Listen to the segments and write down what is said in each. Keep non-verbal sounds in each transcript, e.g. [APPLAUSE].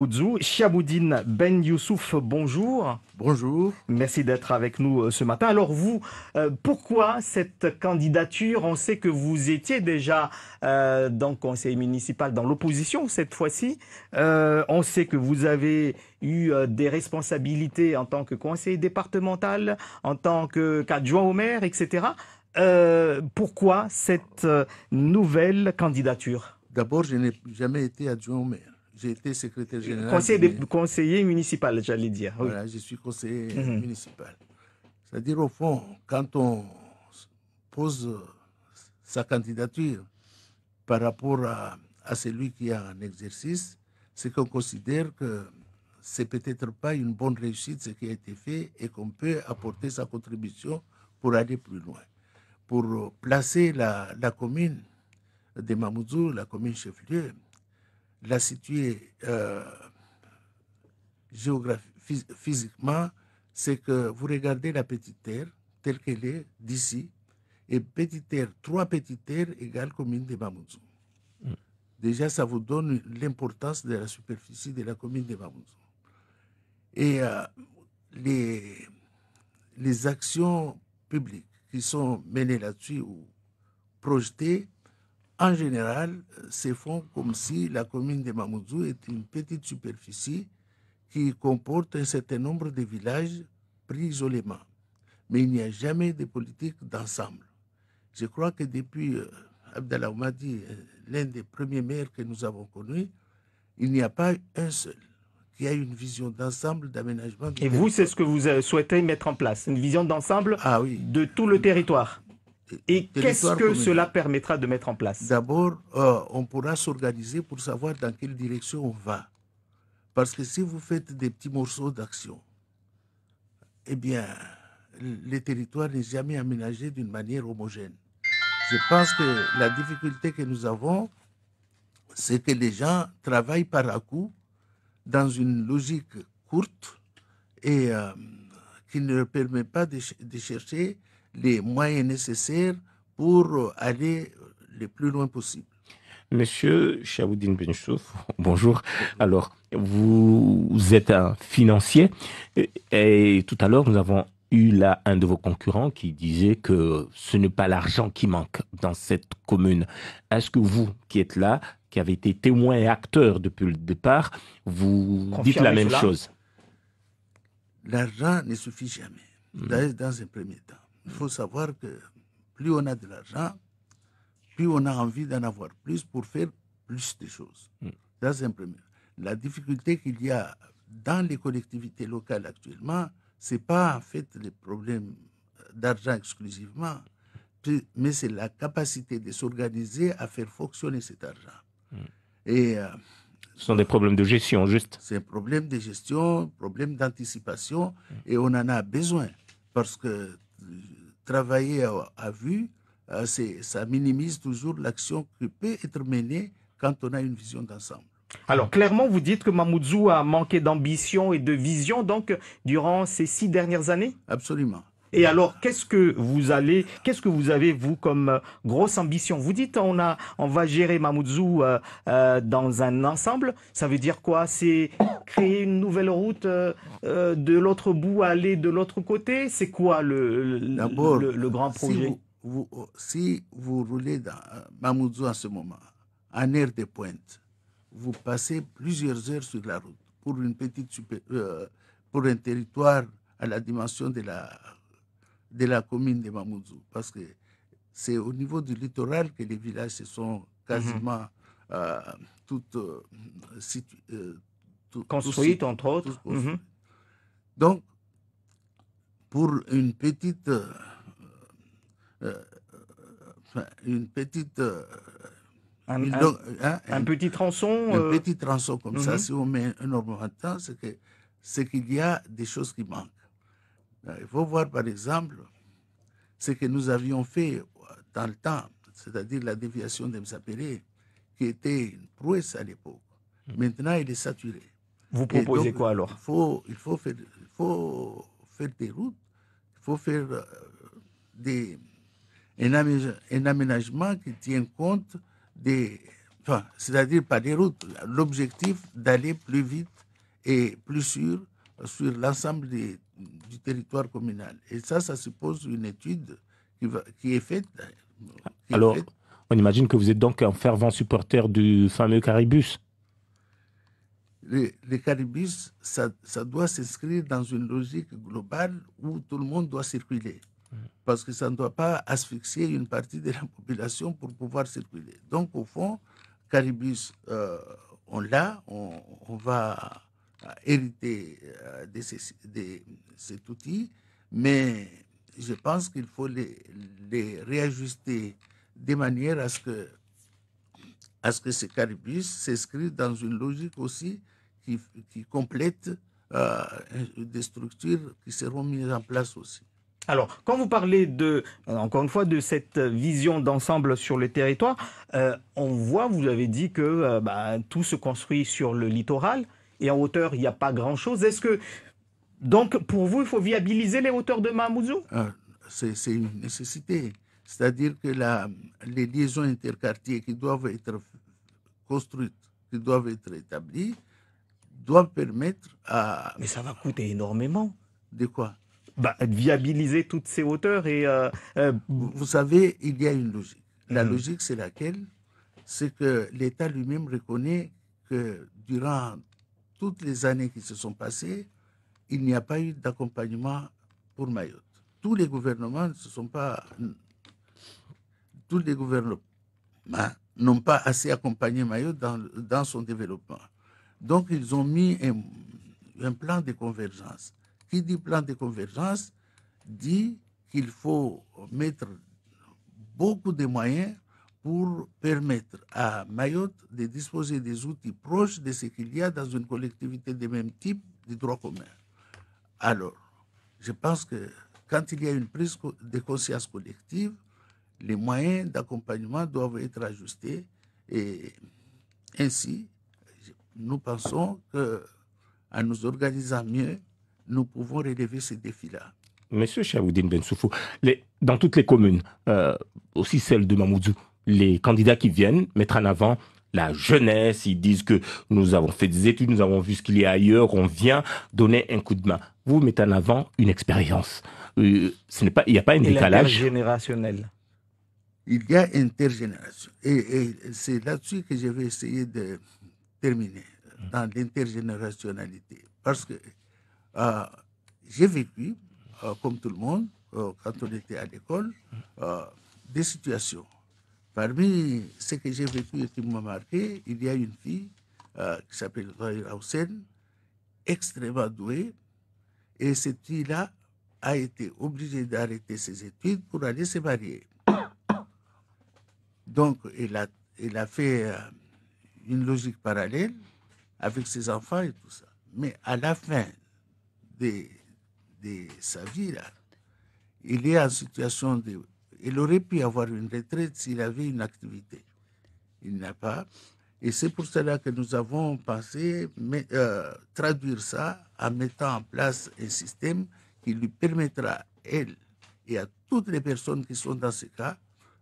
Ouzou, Chiaboudine Ben Youssouf, bonjour. Bonjour. Merci d'être avec nous euh, ce matin. Alors vous, euh, pourquoi cette candidature On sait que vous étiez déjà euh, dans le conseil municipal, dans l'opposition cette fois-ci. on sait que vous avez eu des responsabilités en tant que conseiller départemental, en tant qu'adjoint adjoint au maire, etc. pourquoi cette nouvelle candidature D'abord, je n'ai jamais été adjoint au maire. J'ai été secrétaire euh, général. conseiller municipal, j'allais dire. Voilà, je suis conseiller mhm. municipal. C'est-à-dire, au fond, quand on pose sa candidature par rapport à, celui qui a un exercice, c'est qu'on considère que c'est peut-être pas une bonne réussite ce qui a été fait et qu'on peut apporter sa contribution pour aller plus loin. Pour placer la, la commune de Mamoudzou, la commune chef-lieu, la situer euh, physiquement, c'est que vous regardez la petite terre telle qu'elle est d'ici, et petite terre, trois petites terres égale commune de Bamounzou. Mm. Déjà, ça vous donne l'importance de la superficie de la commune de Bamounzou. Et euh, les, les actions publiques qui sont menées là-dessus ou projetées en général, euh, se font comme si la commune de Mamoudzou est une petite superficie qui comporte un certain nombre de villages pris isolément. Mais il n'y a jamais de politique d'ensemble. Je crois que depuis euh, Abdallah Oumadi, euh, l'un des premiers maires que nous avons connus, il n'y a pas un seul qui a une vision d'ensemble d'aménagement. Et vous, c'est ce que vous souhaitez mettre en place, une vision d'ensemble ah, oui. de tout le territoire et qu'est-ce que cela permettra de mettre en place D'abord, euh, on pourra s'organiser pour savoir dans quelle direction on va. Parce que si vous faites des petits morceaux d'action, eh bien, le territoire n'est jamais aménagé d'une manière homogène. Je pense que la difficulté que nous avons, c'est que les gens travaillent par à coup dans une logique courte et euh, qui ne leur permet pas de chercher les moyens nécessaires pour euh, aller le plus loin possible. Monsieur Chaboudine Benchouf, [LAUGHS] bonjour. Alors, vous êtes un financier euh, et tout à l'heure, nous avons eu là un de vos concurrents qui disait que ce n'est pas l'argent qui manque dans cette commune. Est-ce que vous qui êtes là, qui avez été témoin et acteur depuis le départ, vous dites la même chose L'argent ne suffit jamais, hmm. dans un premier temps. Il faut savoir que plus on a de l'argent, plus on a envie d'en avoir plus pour faire plus de choses. Hmm. c'est un premier. La difficulté qu'il y a dans les collectivités locales actuellement, ce n'est pas en fait les problèmes d'argent exclusivement, mais c'est la capacité de s'organiser à faire fonctionner cet argent. Hmm. Et, euh, ce sont des problèmes de gestion, juste. C'est un problème de gestion, problème d'anticipation, hmm. et on en a besoin. Parce que travailler à, vue, euh, ça minimise toujours l'action qui peut être menée quand on a une vision d'ensemble. Alors clairement, vous dites que Mamoudzou a manqué d'ambition et de vision donc durant ces six dernières années Absolument. Et alors, qu'est-ce que vous allez, qu'est-ce que vous avez vous comme euh, grosse ambition Vous dites on a, on va gérer Mamoudzou euh, euh, dans un ensemble. Ça veut dire quoi C'est créer une nouvelle route de l'autre bout, aller de l'autre côté. C'est quoi le le, grand projet si vous, si vous roulez dans Mamoudzou en ce moment, en air de pointe, vous passez plusieurs heures sur la route pour une petite pour un territoire à la dimension de la de la commune de Mamoudzou, parce que c'est au niveau du littoral que les villages se sont quasiment mm construits, entre mhm. autres. Donc, pour une petite une petite. un, hein, petit tronçon. Un petit tronçon comme ça, mhm. si on met énormément de temps, que c'est qu'il y a des choses qui manquent. Euh, il faut voir par exemple ce que nous avions fait euh, dans le temps, c'est-à-dire la déviation des Mzapere, qui était une prouesse à l'époque. Hmm. Maintenant, il est saturé. Vous proposez quoi alors il faut, il, faut faire, faut faire des routes, il faut faire euh, des, un, aménagement qui tient compte des. Enfin, c'est-à-dire pas des routes, l'objectif d'aller plus vite et plus sûr sur l'ensemble des du territoire communal. Et ça, ça suppose une étude qui, est faite. Alors, on imagine que vous êtes donc un fervent supporter du fameux Caribus. Les, Caribus, ça, doit s'inscrire dans une logique globale où tout le monde doit circuler. Mmh. Parce que ça ne doit pas asphyxier une partie de la [LAUGHS] population pour pouvoir circuler. Donc, au fond, Caribus, euh, on l'a, on va à hérité euh, de, cet outil, mais je pense qu'il faut les, réajuster de manière à ce que, à ce, que ces caribus s'inscrivent dans une logique aussi qui, complète des euh, structures qui seront mises en place aussi. Alors, quand vous parlez de, euh, encore une fois, de cette vision d'ensemble sur le territoire, on voit, vous avez dit que bah, tout se construit sur le littoral et en hauteur, il n'y a pas grand-chose. Est-ce que, donc, pour vous, il faut viabiliser les hauteurs de Mamouzou ah, C'est une nécessité. C'est-à-dire que la, les liaisons interquartiers qui doivent être construites, qui doivent être établies, doivent permettre à... Mais ça va coûter énormément. De quoi bah, Viabiliser toutes ces hauteurs et... Euh, euh, vous, savez, il y a une logique. La hmm. logique, c'est laquelle C'est que l'État lui-même reconnaît que durant toutes les années qui se sont passées, il n'y a pas eu d'accompagnement pour Mayotte. Tous les gouvernements ne sont pas. Tous les gouvernements n'ont pas assez accompagné Mayotte dans, son développement. Donc, ils ont mis un, un plan de convergence. Qui dit plan de convergence dit qu'il faut mettre beaucoup de moyens pour permettre à Mayotte de disposer des outils proches de ce qu'il y a dans une collectivité de même type de droit commun. Alors, je pense que quand il y a une prise de conscience collective, les moyens d'accompagnement doivent être ajustés et ainsi, nous pensons que nous organisant mieux, nous pouvons relever ces défis-là. Monsieur Chahoudine Bensoufou, dans toutes les communes, euh, aussi celle de Mamoudzou, les candidats qui viennent mettre en avant la jeunesse, ils disent que nous avons fait des études, nous avons vu ce qu'il y a ailleurs, on vient donner un coup de main. Vous mettez en avant une expérience. Euh, ce n'est pas, il n'y a pas un décalage. Intergénérationnel. Il y a intergénération. Et, c'est là-dessus que je vais essayer de terminer, mmh. dans l'intergénérationnalité. Parce que euh, j'ai vécu, euh, comme tout le monde, quand on était à l'école, des situations Parmi ce que j'ai vécu et qui m'a marqué, il y a une fille euh, qui s'appelle Roy Hausen, extrêmement douée, et cette fille-là a été obligée d'arrêter ses études pour aller se marier. Donc, elle a, fait euh, une logique parallèle avec ses enfants et tout ça. Mais à la fin de, de sa vie, il est en situation de il aurait pu avoir une retraite s'il avait une activité. Il n'a pas. Et c'est pour cela que nous avons pensé mais, euh, traduire ça en mettant en place un système qui lui permettra, elle et à toutes les personnes qui sont dans ce cas,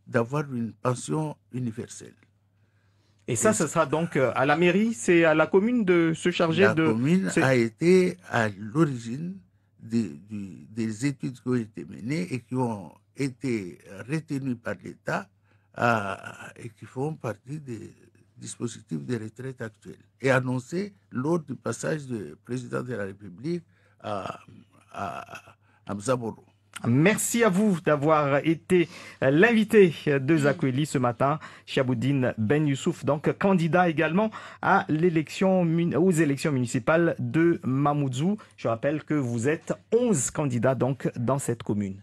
d'avoir une pension universelle. Et ça, ce sera donc euh, à la mairie, c'est à la commune de se charger de. La commune a été à l'origine des études qui ont été menées et qui ont été retenus par l'État euh, et qui font partie des dispositifs de retraite actuels et annoncés lors du passage du président de la République à, Mzaboro. Merci à vous d'avoir été l'invité de mm. Zakweli ce matin, Chaboudine Ben Youssouf, donc candidat également à aux élections municipales de Mamoudzou. Je rappelle que vous êtes 11 candidats donc dans cette commune.